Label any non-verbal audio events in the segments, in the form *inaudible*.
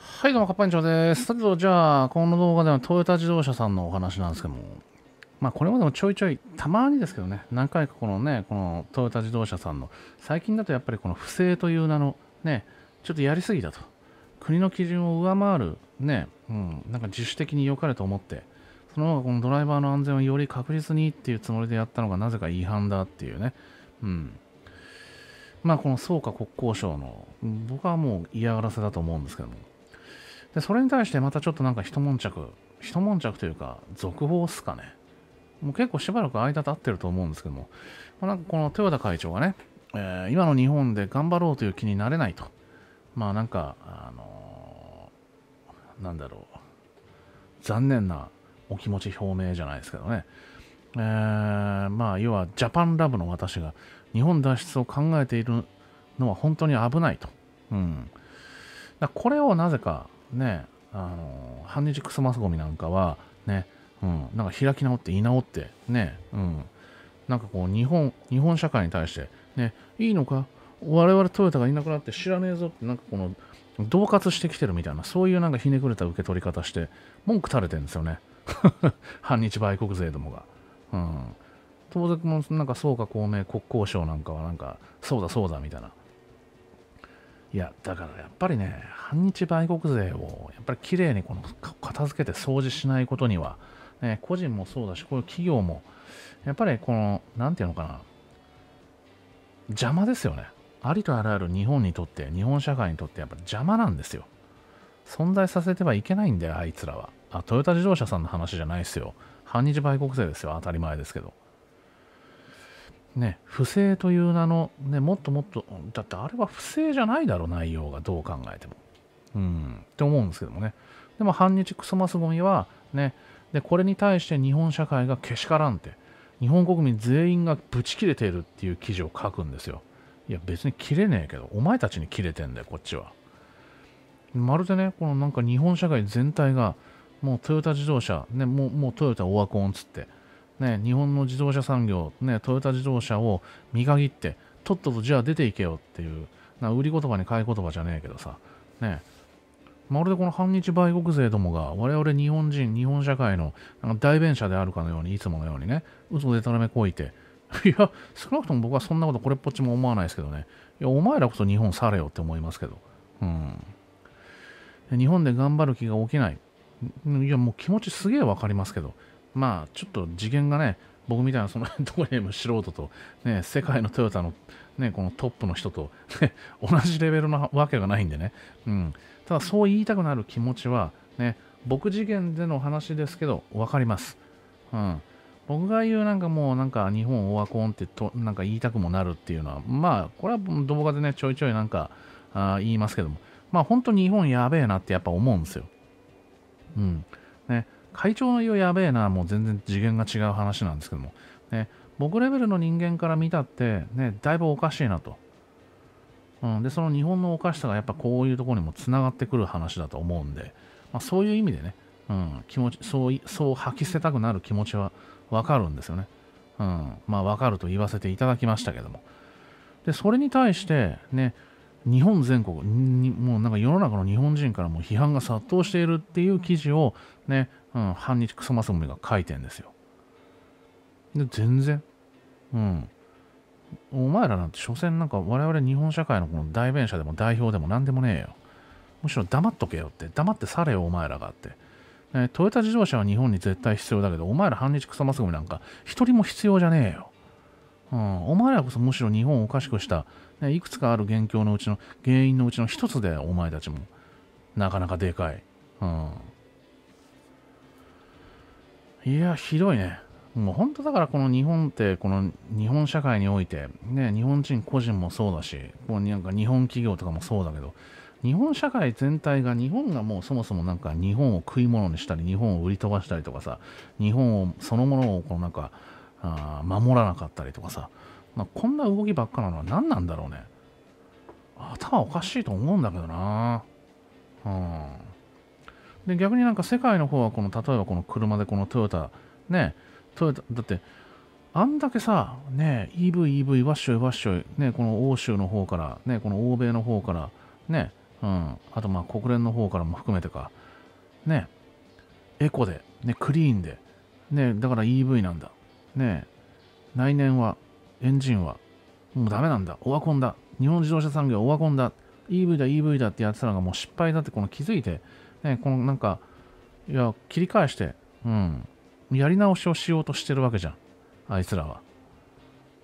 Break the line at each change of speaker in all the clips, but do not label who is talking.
はいどうも、かっぱんちょです。さてと、じゃあ、この動画ではトヨタ自動車さんのお話なんですけども、まあ、これまでもちょいちょい、たまにですけどね、何回かこのね、このトヨタ自動車さんの、最近だとやっぱりこの不正という名の、ね、ちょっとやりすぎだと。国の基準を上回る、ね、うん、なんか自主的に良かれと思って、その方がこのドライバーの安全をより確実にっていうつもりでやったのが、なぜか違反だっていうね、うん。まあ、この総価国交省の、僕はもう嫌がらせだと思うんですけども。で、それに対してまたちょっとなんか一悶着、一悶着というか、続報っすかね。もう結構しばらく間経ってると思うんですけども、まあ、なんかこの豊田会長がね、えー、今の日本で頑張ろうという気になれないと。まあなんか、あのー、なんだろう。残念なお気持ち表明じゃないですけどね。えー、まあ、要はジャパンラブの私が日本脱出を考えているのは本当に危ないと。うん、だこれをなぜかね、あの反日クソマスゴミなんかはね、うん、なんか開き直って居直ってね、うん、なんかこう日本日本社会に対して、ね、いいのか我々トヨタがいなくなって知らねえぞってなんかこの恫喝してきてるみたいなそういうなんかひねくれた受け取り方して文句垂れてるんですよね反 *laughs* 日売国勢どもが。うん盗賊もなんかそうか公明国交省なんかはなんかそうだそうだみたいないやだからやっぱりね反日売国税をやっぱりきれいにこの片付けて掃除しないことには、ね、個人もそうだしこういう企業もやっぱりこの何て言うのかな邪魔ですよねありとあらゆる日本にとって日本社会にとってやっぱり邪魔なんですよ存在させてはいけないんだよあいつらはあトヨタ自動車さんの話じゃないですよ反日売国税ですよ当たり前ですけどね、不正という名の、ね、もっともっと、だってあれは不正じゃないだろう、内容がどう考えても。うん、って思うんですけどもね。でも、反日クソマスゴミは、ね、で、これに対して日本社会がけしからんって、日本国民全員がブチ切れているっていう記事を書くんですよ。いや、別に切れねえけど、お前たちに切れてんだよ、こっちは。まるでね、このなんか日本社会全体が、もうトヨタ自動車、ね、もうもうトヨタオワコンっつって、ね、日本の自動車産業、ね、トヨタ自動車を見限って、とっととじゃあ出ていけよっていう、な売り言葉に買い言葉じゃねえけどさ、ね、まるでこの反日売国勢どもが我々日本人、日本社会のなんか代弁者であるかのように、いつものようにね、嘘でたらめこいて、いや、少なくとも僕はそんなことこれっぽっちも思わないですけどね、いや、お前らこそ日本去れよって思いますけど、うん。日本で頑張る気が起きない。いや、もう気持ちすげえわかりますけど、まあちょっと次元がね僕みたいなその *laughs* どこにも素人と、ね、世界のトヨタの,、ね、このトップの人と、ね、同じレベルなわけがないんでね、うん、ただそう言いたくなる気持ちは、ね、僕次元での話ですけど分かります、うん、僕が言うなんかもうなんか日本オワコンってとなんか言いたくもなるっていうのはまあこれは動画でねちょいちょいなんかあ言いますけどもまあ本当に日本やべえなってやっぱ思うんですようんね会長の言うやべえな、もう全然次元が違う話なんですけども、ね、僕レベルの人間から見たって、ね、だいぶおかしいなと。うん、で、その日本のおかしさがやっぱこういうところにもつながってくる話だと思うんで、まあ、そういう意味でね、うん、気持ちそうそう吐き捨てたくなる気持ちはわかるんですよね。うん、まあわかると言わせていただきましたけども。で、それに対して、ね、日本全国にもうなんか世の中の日本人からも批判が殺到しているっていう記事をねうん、半日クソマスムが書いてんですよ。で全然、うん。お前らなんて、所詮なんか我々日本社会のこの代弁者でも代表でも何でもねえよ。むしろ黙っとけよって、黙って去れよ、お前らがって。ね、トヨタ自動車は日本に絶対必要だけど、お前ら半日ソマスゴミなんか一人も必要じゃねえよ。うん、お前らこそむしろ日本をおかしくした、ね、いくつかある元凶のうちの原因のうちの一つで、お前たちも。なかなかでかい。うんいや、ひどいね。もう本当だからこの日本って、この日本社会において、ね、日本人個人もそうだし、こうなんか日本企業とかもそうだけど、日本社会全体が、日本がもうそもそもなんか日本を食い物にしたり、日本を売り飛ばしたりとかさ、日本をそのものをこのなんか、あ守らなかったりとかさ、まあ、こんな動きばっかなのは何なんだろうね。頭おかしいと思うんだけどな。うん。で逆になんか世界の方はこの例えばこの車でこのトヨタねトヨタだってあんだけさ、ね、EV、EV、ワッショイ、ワッショイ、ね、この欧州の方から、ね、この欧米の方から、ね、うん、あとまあ国連の方からも含めてか、ね、エコで、ね、クリーンで、ね、だから EV なんだ、ね、来年はエンジンは、もうダメなんだ、オワコンだ、日本自動車産業オワコンだ、EV だ、EV だってやってたのがもう失敗だってこの気づいて、ね、このなんか、いや、切り返して、うん、やり直しをしようとしてるわけじゃん、あいつらは。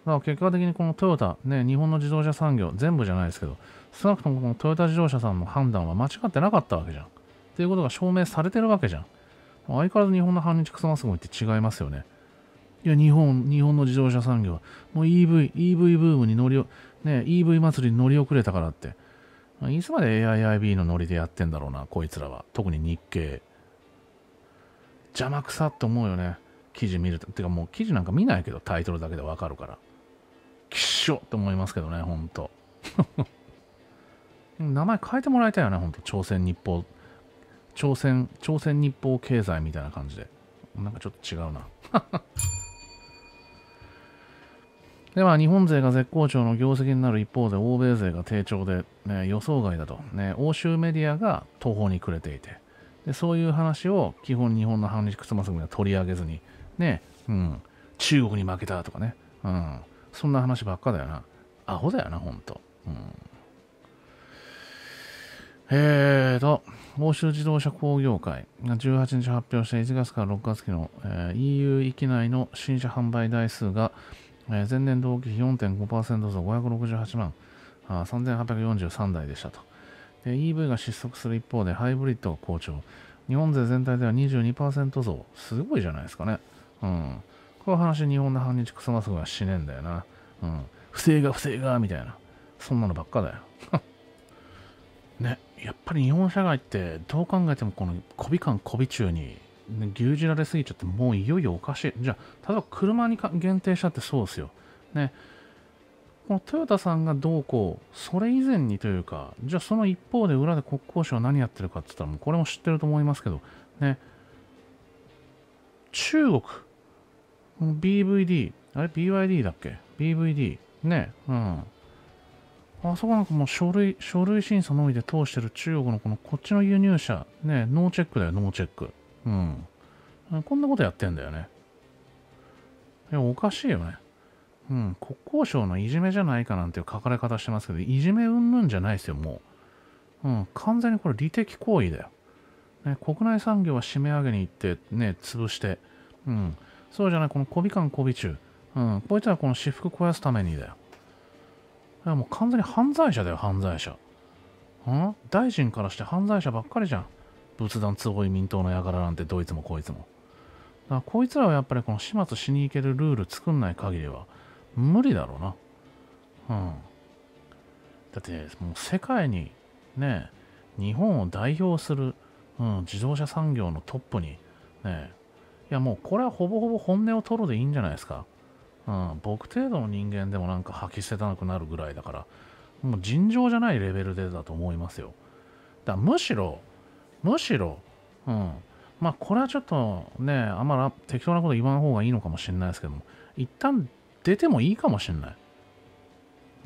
だから結果的にこのトヨタ、ね、日本の自動車産業、全部じゃないですけど、少なくともこのトヨタ自動車さんの判断は間違ってなかったわけじゃん。っていうことが証明されてるわけじゃん。相変わらず日本の反日クソマスゴミって違いますよね。いや、日本、日本の自動車産業もう EV、EV ブームに乗り、ね、EV 祭りに乗り遅れたからって、いつまで AIIB のノリでやってんだろうな、こいつらは。特に日経。邪魔くさって思うよね。記事見ると。てかもう記事なんか見ないけど、タイトルだけでわかるから。きっしょって思いますけどね、ほんと。*laughs* 名前変えてもらいたいよね、ほんと。朝鮮日報。朝鮮、朝鮮日報経済みたいな感じで。なんかちょっと違うな。*laughs* では、日本勢が絶好調の業績になる一方で、欧米勢が低調で、ね、予想外だと、ね、欧州メディアが途方に暮れていて、でそういう話を基本日本の反日クソマス組は取り上げずに、ね、うん、中国に負けたとかね、うん、そんな話ばっかだよな。アホだよな、本当。うん、えーと、欧州自動車工業会が18日発表した1月から6月期の、えー、EU 域内の新車販売台数が、えー、前年同期比4.5%増568万あ3843台でしたとで EV が失速する一方でハイブリッドが好調日本勢全体では22%増すごいじゃないですかねうんこの話日本の反日クソマスクがしねんだよなうん不正が不正がみたいなそんなのばっかだよ *laughs* ねやっぱり日本社会ってどう考えてもこの媚び感媚び中に牛耳られすぎちゃって、もういよいよおかしい。じゃあ、例えば車に限定したってそうですよ。ね。このトヨタさんがどうこう、それ以前にというか、じゃあその一方で裏で国交省は何やってるかって言ったら、もうこれも知ってると思いますけど、ね。中国、BVD、あれ ?BYD だっけ ?BVD。ね。うん。あそこなんかもう書類、書類審査のみで通してる中国のこのこっちの輸入車、ね、ノーチェックだよ、ノーチェック。うん。こんなことやってんだよね。いや、おかしいよね。うん。国交省のいじめじゃないかなんていう書かれ方してますけど、いじめうんぬんじゃないですよ、もう。うん。完全にこれ利的行為だよ。ね、国内産業は締め上げに行って、ね、潰して。うん。そうじゃない、この媚び感媚び中。うん。こいつはこの私服肥やすためにだよ。いや、もう完全に犯罪者だよ、犯罪者。ん大臣からして犯罪者ばっかりじゃん。仏壇坪い民党の輩なんてどいつもこいつもだからこいつらはやっぱりこの始末しに行けるルール作んない限りは無理だろうなうんだってもう世界にね日本を代表する、うん、自動車産業のトップにねいやもうこれはほぼほぼ本音を取るでいいんじゃないですかうん、僕程度の人間でもなんか吐き捨てたくなるぐらいだからもう尋常じゃないレベルでだと思いますよだむしろむしろ、うん。まあ、これはちょっとね、あんまり適当なこと言わん方がいいのかもしれないですけども、一旦出てもいいかもしれない。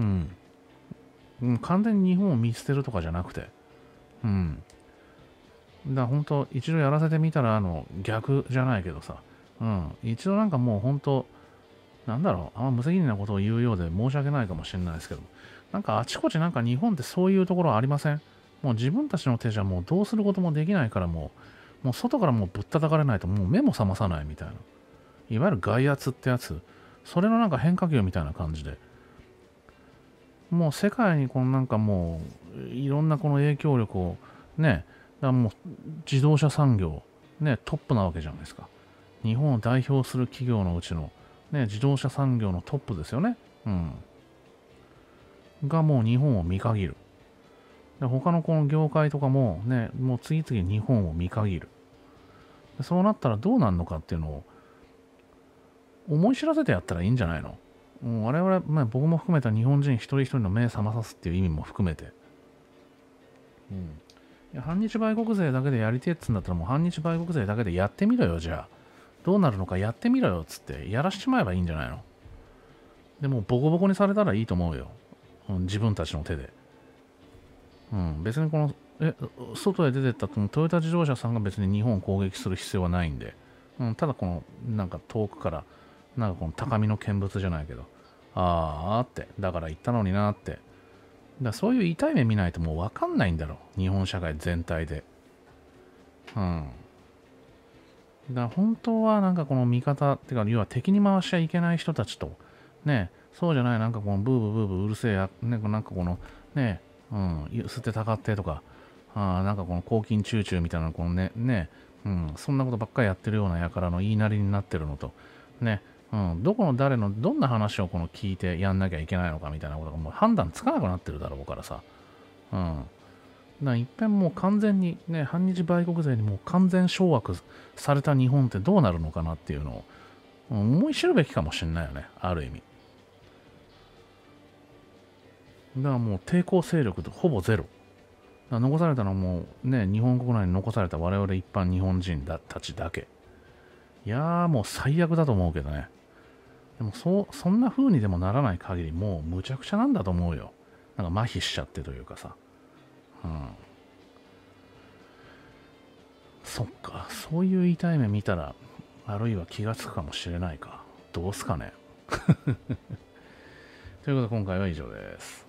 うん。うん、完全に日本を見捨てるとかじゃなくて。うん。だ本当一度やらせてみたら、あの、逆じゃないけどさ。うん。一度なんかもう本当なんだろう、あんま無責任なことを言うようで申し訳ないかもしれないですけど、なんかあちこちなんか日本ってそういうところありませんもう自分たちの手じゃもうどうすることもできないからもう、もう外からもうぶったたかれないともう目も覚まさないみたいな。いわゆる外圧ってやつ。それのなんか変化球みたいな感じで。もう世界にこのなんかもう、いろんなこの影響力をね、だもう自動車産業、ね、トップなわけじゃないですか。日本を代表する企業のうちの、ね、自動車産業のトップですよね。うん。がもう日本を見限る。で他のこの業界とかもね、もう次々日本を見限る。そうなったらどうなるのかっていうのを思い知らせてやったらいいんじゃないの我々、まあ、僕も含めた日本人一人一人の目覚まさすっていう意味も含めて。うん。いや反日売国勢だけでやりてえっつんだったらもう反日売国勢だけでやってみろよ、じゃあ。どうなるのかやってみろよっつってやらしちまえばいいんじゃないのでもボコボコにされたらいいと思うよ。自分たちの手で。うん、別にこのえ外へ出てったトヨタ自動車さんが別に日本を攻撃する必要はないんで、うん、ただこのなんか遠くからなんかこの高みの見物じゃないけどああってだから行ったのになってだそういう痛い目見ないともう分かんないんだろう日本社会全体でうんだ本当はなんかこの味方っていうか要は敵に回しちゃいけない人たちとねそうじゃないなんかこのブーブーブーブーうるせえや、ね、なんかこのねうん、吸ってたかってとか、あなんかこの抗菌チューチューみたいな、このね、ね、うん、そんなことばっかりやってるようなやからの言いなりになってるのと、ね、うん、どこの誰の、どんな話をこの聞いてやんなきゃいけないのかみたいなことがもう判断つかなくなってるだろうからさ、うん。ないっぺんもう完全にね、反日売国税にもう完全掌握された日本ってどうなるのかなっていうのを、思い知るべきかもしれないよね、ある意味。がもう抵抗勢力とほぼゼロ。残されたのはもうね、日本国内に残された我々一般日本人だたちだけ。いやーもう最悪だと思うけどね。でもそ、そんな風にでもならない限りもうむちゃくちゃなんだと思うよ。なんか麻痺しちゃってというかさ。うん。そっか、そういう痛い目見たら、あるいは気がつくかもしれないか。どうすかね。*laughs* ということで今回は以上です。